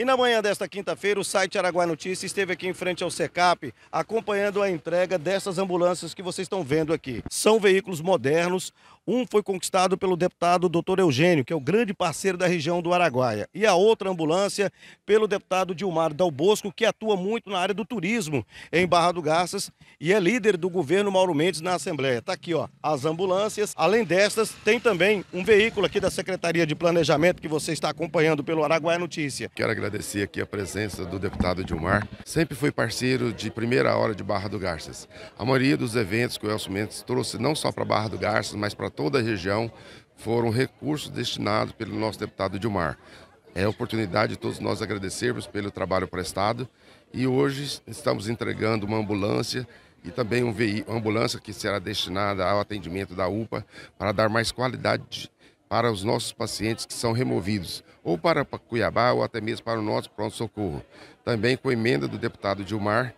E na manhã desta quinta-feira, o site Araguai Notícias esteve aqui em frente ao SECAP, acompanhando a entrega dessas ambulâncias que vocês estão vendo aqui. São veículos modernos. Um foi conquistado pelo deputado Dr. Eugênio, que é o grande parceiro da região do Araguaia. E a outra ambulância pelo deputado Dilmar Dal Bosco, que atua muito na área do turismo em Barra do Garças e é líder do governo Mauro Mendes na Assembleia. Está aqui, ó, as ambulâncias. Além destas, tem também um veículo aqui da Secretaria de Planejamento que você está acompanhando pelo Araguaia Notícia. Quero agradecer agradecer aqui a presença do deputado Dilmar. Sempre fui parceiro de primeira hora de Barra do Garças. A maioria dos eventos que o Elcio Mendes trouxe, não só para Barra do Garças, mas para toda a região, foram recursos destinados pelo nosso deputado Dilmar. É oportunidade de todos nós agradecermos pelo trabalho prestado e hoje estamos entregando uma ambulância e também um veículo, uma ambulância que será destinada ao atendimento da UPA para dar mais qualidade para os nossos pacientes que são removidos, ou para Cuiabá, ou até mesmo para o nosso pronto-socorro. Também com emenda do deputado Gilmar,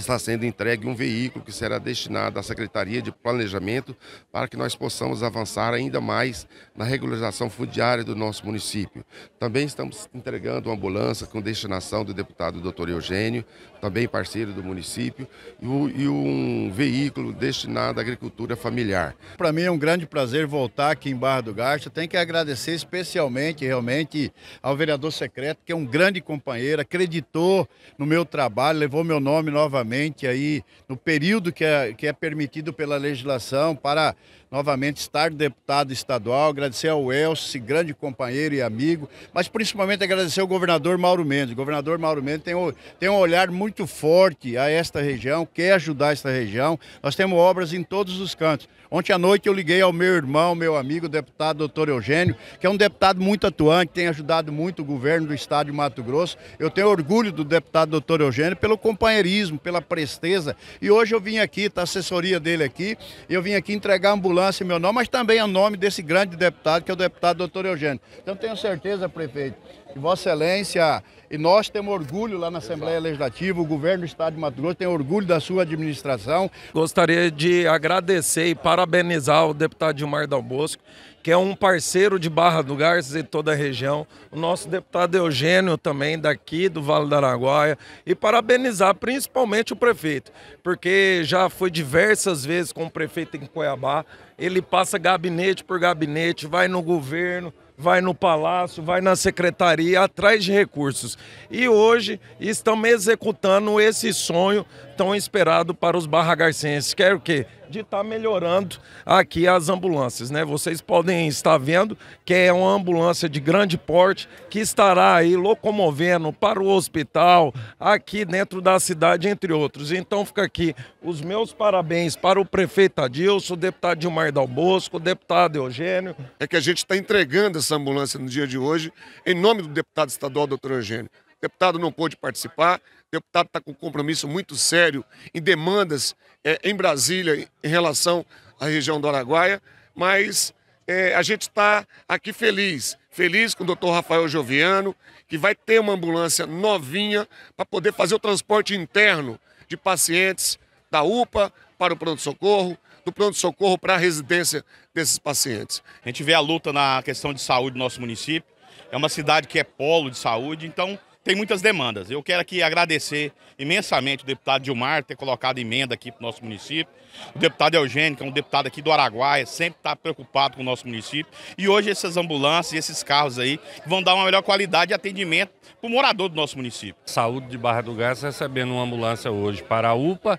está sendo entregue um veículo que será destinado à Secretaria de Planejamento para que nós possamos avançar ainda mais na regularização fundiária do nosso município. Também estamos entregando uma ambulância com destinação do deputado Dr. Eugênio, também parceiro do município, e um veículo destinado à agricultura familiar. Para mim é um grande prazer voltar aqui em Barra do Garça. Tenho que agradecer especialmente, realmente, ao vereador secreto, que é um grande companheiro, acreditou no meu trabalho, levou meu nome novamente novamente aí no período que é, que é permitido pela legislação para novamente estar deputado estadual, agradecer ao Elcio, grande companheiro e amigo, mas principalmente agradecer ao governador Mauro Mendes. O governador Mauro Mendes tem um, tem um olhar muito forte a esta região, quer ajudar esta região. Nós temos obras em todos os cantos. Ontem à noite eu liguei ao meu irmão, meu amigo, deputado doutor Eugênio, que é um deputado muito atuante, tem ajudado muito o governo do estado de Mato Grosso. Eu tenho orgulho do deputado doutor Eugênio pelo companheirismo, pela pela presteza. E hoje eu vim aqui, tá a assessoria dele aqui, eu vim aqui entregar a ambulância em meu nome, mas também a nome desse grande deputado, que é o deputado doutor Eugênio. Então tenho certeza, prefeito, que Vossa Excelência e nós temos orgulho lá na Assembleia Legislativa, o governo do Estado de Mato Grosso tem orgulho da sua administração. Gostaria de agradecer e parabenizar o deputado Gilmar Dal Bosco, que é um parceiro de Barra do Garças e toda a região. O nosso deputado Eugênio também, daqui do Vale do Araguaia. E parabenizar principalmente principalmente o prefeito, porque já foi diversas vezes com o prefeito em Cuiabá, ele passa gabinete por gabinete, vai no governo, vai no palácio, vai na secretaria, atrás de recursos. E hoje estão executando esse sonho tão esperado para os barragarcenses, que é o quê? De estar tá melhorando aqui as ambulâncias, né? Vocês podem estar vendo que é uma ambulância de grande porte que estará aí locomovendo para o hospital, aqui dentro da cidade, entre outros. Então fica aqui os meus parabéns para o prefeito Adilson, o deputado Dilmar Valdemar Dal Bosco, deputado Eugênio. É que a gente está entregando essa ambulância no dia de hoje em nome do deputado estadual, doutor Eugênio. O deputado não pôde participar, o deputado está com um compromisso muito sério em demandas é, em Brasília em relação à região do Araguaia, mas é, a gente está aqui feliz, feliz com o doutor Rafael Joviano, que vai ter uma ambulância novinha para poder fazer o transporte interno de pacientes da UPA para o pronto-socorro, do pronto-socorro para a residência desses pacientes. A gente vê a luta na questão de saúde do nosso município. É uma cidade que é polo de saúde, então tem muitas demandas. Eu quero aqui agradecer imensamente o deputado Dilmar ter colocado emenda aqui para o nosso município. O deputado Eugênio, que é um deputado aqui do Araguaia, sempre está preocupado com o nosso município. E hoje essas ambulâncias, e esses carros aí, vão dar uma melhor qualidade de atendimento para o morador do nosso município. Saúde de Barra do Gás recebendo uma ambulância hoje para a UPA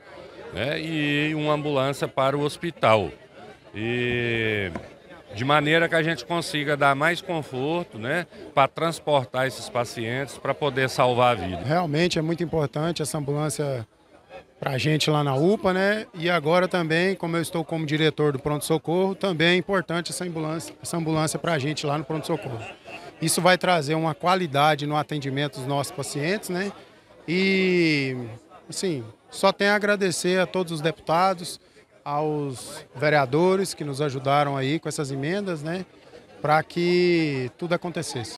né, e uma ambulância para o hospital. E de maneira que a gente consiga dar mais conforto né, para transportar esses pacientes para poder salvar a vida. Realmente é muito importante essa ambulância para a gente lá na UPA, né? E agora também, como eu estou como diretor do pronto-socorro, também é importante essa ambulância, essa ambulância para a gente lá no pronto-socorro. Isso vai trazer uma qualidade no atendimento dos nossos pacientes, né? E, assim, só tenho a agradecer a todos os deputados, aos vereadores que nos ajudaram aí com essas emendas, né? Para que tudo acontecesse.